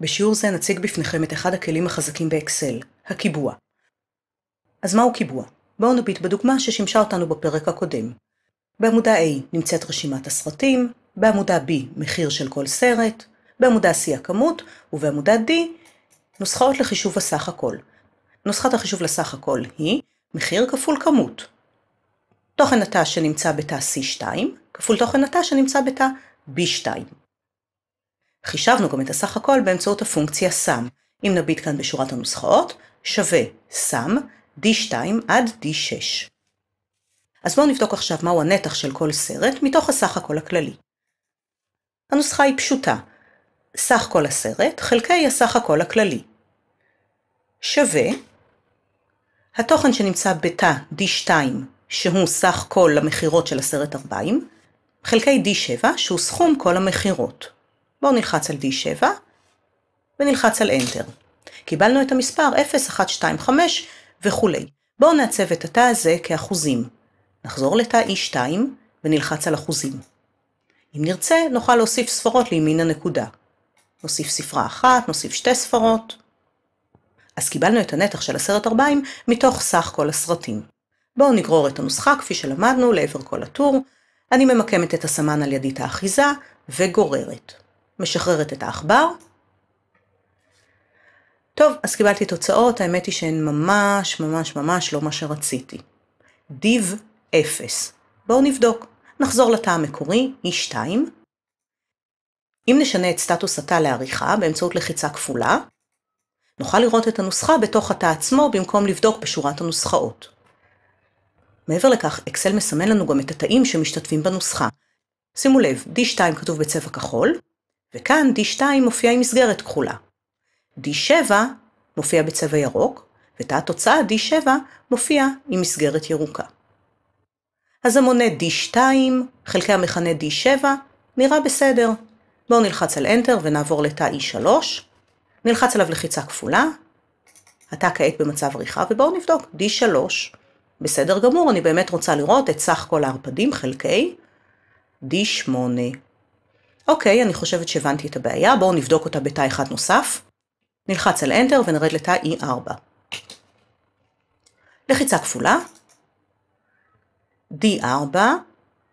בשיעור זה נציג בפניכם את אחד הכלים החזקים באקסל, הקיבוע. אז מהו קיבוע? בואו נביט בדוגמה ששימשה אותנו בפרק הקודם. בעמודה A נמצאת רשימת הסרטים, בעמודה B מחיר של כל סרט, בעמודה C הכמות, ובעמודה D נוסחאות לחישוב הסך הכל. נוסחת החישוב לסך הכל היא מחיר כפול כמות. תוכן התא שנמצא בתא C2 כפול תוכן התא שנמצא בתא B2. חישבנו גם את הסך הכל באמצעות הפונקציה סם. אם נביט כאן בשורת הנוסחאות, שווה סם d2 עד d6. אז בואו נבדוק עכשיו מהו הנתח של כל סרט מתוך הסך הכל הכללי. הנוסחה היא פשוטה. סך כל הסרט חלקי הסך הכל הכללי. שווה התוכן שנמצא בתא D2, שהוא סך כל המכירות של הסרט 40, חלקי D7, שהוא סכום כל המכירות. בואו נלחץ על D7 ונלחץ על Enter. קיבלנו את המספר 0, 1, 2, 5 וכולי. בואו נעצב את התא הזה כאחוזים. נחזור לתא E2 ונלחץ על אחוזים. אם נרצה, נוכל להוסיף ספרות לימין הנקודה. נוסיף ספרה אחת, נוסיף שתי ספרות. אז קיבלנו את הנתח של הסרט 40 מתוך סך כל הסרטים. בואו נגרור את הנוסחה כפי שלמדנו לעבר כל הטור. אני ממקמת את הסמן על ידית האחיזה וגוררת. משחררת את העכבר. טוב, אז קיבלתי תוצאות, האמת היא שהן ממש ממש ממש לא מה שרציתי. דיב 0. בואו נבדוק. נחזור לתא המקורי, e 2. אם נשנה את סטטוס התא לעריכה באמצעות לחיצה כפולה, נוכל לראות את הנוסחה בתוך התא עצמו במקום לבדוק בשורת הנוסחאות. מעבר לכך, אקסל מסמן לנו גם את התאים שמשתתפים בנוסחה. שימו לב, D2 כתוב בצבע כחול, וכאן D2 מופיע עם מסגרת כחולה. D7 מופיע בצבע ירוק, ותא התוצאה D7 מופיע עם מסגרת ירוקה. אז המונה D2 חלקי המכנה D7 נראה בסדר. בואו נלחץ על Enter ונעבור לתא E3, נלחץ עליו לחיצה כפולה, התא כעת במצב עריכה, ובואו נבדוק, D3, בסדר גמור, אני באמת רוצה לראות את סך כל הערפדים חלקי D8. אוקיי, אני חושבת שהבנתי את הבעיה, בואו נבדוק אותה בתא אחד נוסף. נלחץ על Enter ונרד לתא E4. לחיצה כפולה, D4,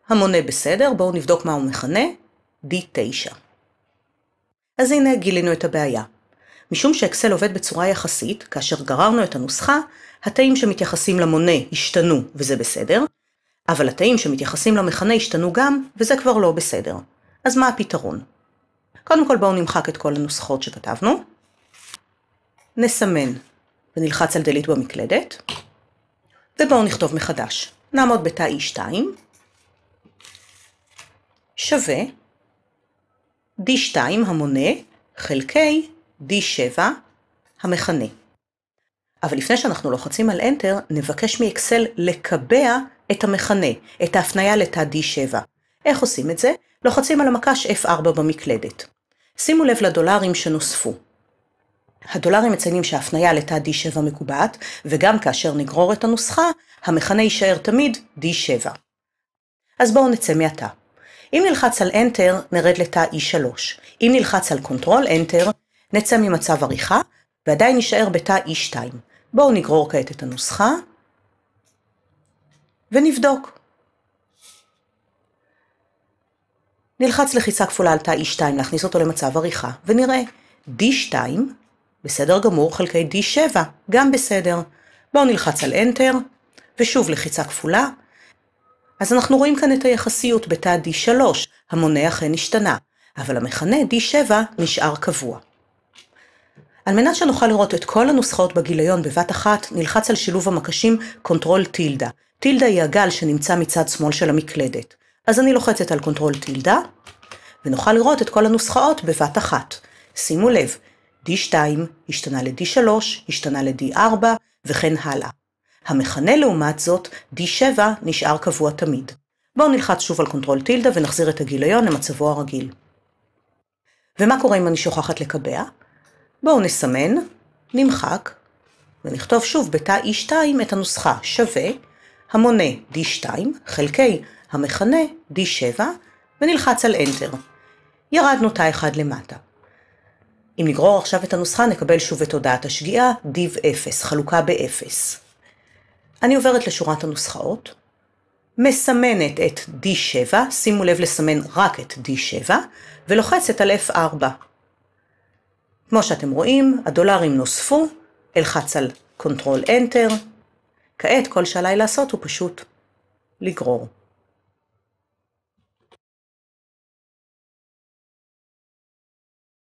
המונה בסדר, בואו נבדוק מה הוא מכנה, D9. אז הנה גילינו את הבעיה. משום שאקסל עובד בצורה יחסית, כאשר גררנו את הנוסחה, התאים שמתייחסים למונה השתנו, וזה בסדר, אבל התאים שמתייחסים למכנה השתנו גם, וזה כבר לא בסדר. אז מה הפתרון? קודם כל בואו נמחק את כל הנוסחות שכתבנו, נסמן ונלחץ על דלית במקלדת, ובואו נכתוב מחדש. נעמוד בתא E2 שווה D2 המונה חלקי D7 המכנה. אבל לפני שאנחנו לוחצים על Enter, נבקש מאקסל לקבע את המכנה, את ההפניה לתא D7. איך עושים את זה? לוחצים על המקש F4 במקלדת. שימו לב לדולרים שנוספו. הדולרים מציינים שההפניה לתא D7 מקובעת, וגם כאשר נגרור את הנוסחה, המכנה יישאר תמיד D7. אז בואו נצא מהתא. אם נלחץ על Enter, נרד לתא E3. אם נלחץ על Ctrl Enter, נצא ממצב עריכה, ועדיין נשאר בתא E2. בואו נגרור כעת את הנוסחה, ונבדוק. נלחץ לחיצה כפולה על תא E2 להכניס אותו למצב עריכה, ונראה D2, בסדר גמור, חלקי D7, גם בסדר. בואו נלחץ על Enter, ושוב לחיצה כפולה. אז אנחנו רואים כאן את היחסיות בתא D3, המונה אכן השתנה, אבל המכנה D7 נשאר קבוע. על מנת שנוכל לראות את כל הנוסחאות בגיליון בבת אחת, נלחץ על שילוב המקשים Ctrl-Tilda. טילדה היא הגל שנמצא מצד שמאל של המקלדת. אז אני לוחצת על קונטרול טילדה, ונוכל לראות את כל הנוסחאות בבת אחת. שימו לב, D2 השתנה ל-D3, השתנה ל-D4, וכן הלאה. המכנה לעומת זאת, D7 נשאר קבוע תמיד. בואו נלחץ שוב על קונטרול טילדה ונחזיר את הגיליון למצבו הרגיל. ומה קורה אם אני שוכחת לקבע? בואו נסמן, נמחק, ונכתוב שוב בתא E2 את הנוסחה שווה המונה D2 חלקי המכנה D7 ונלחץ על Enter. ירדנו תא אחד למטה. אם נגרור עכשיו את הנוסחה נקבל שוב את הודעת השגיאה, div 0, חלוקה ב-0. אני עוברת לשורת הנוסחאות, מסמנת את D7, שימו לב לסמן רק את D7, ולוחצת על F4. כמו שאתם רואים, הדולרים נוספו, אלחץ על Ctrl Enter, כעת כל שעליי לעשות הוא פשוט לגרור.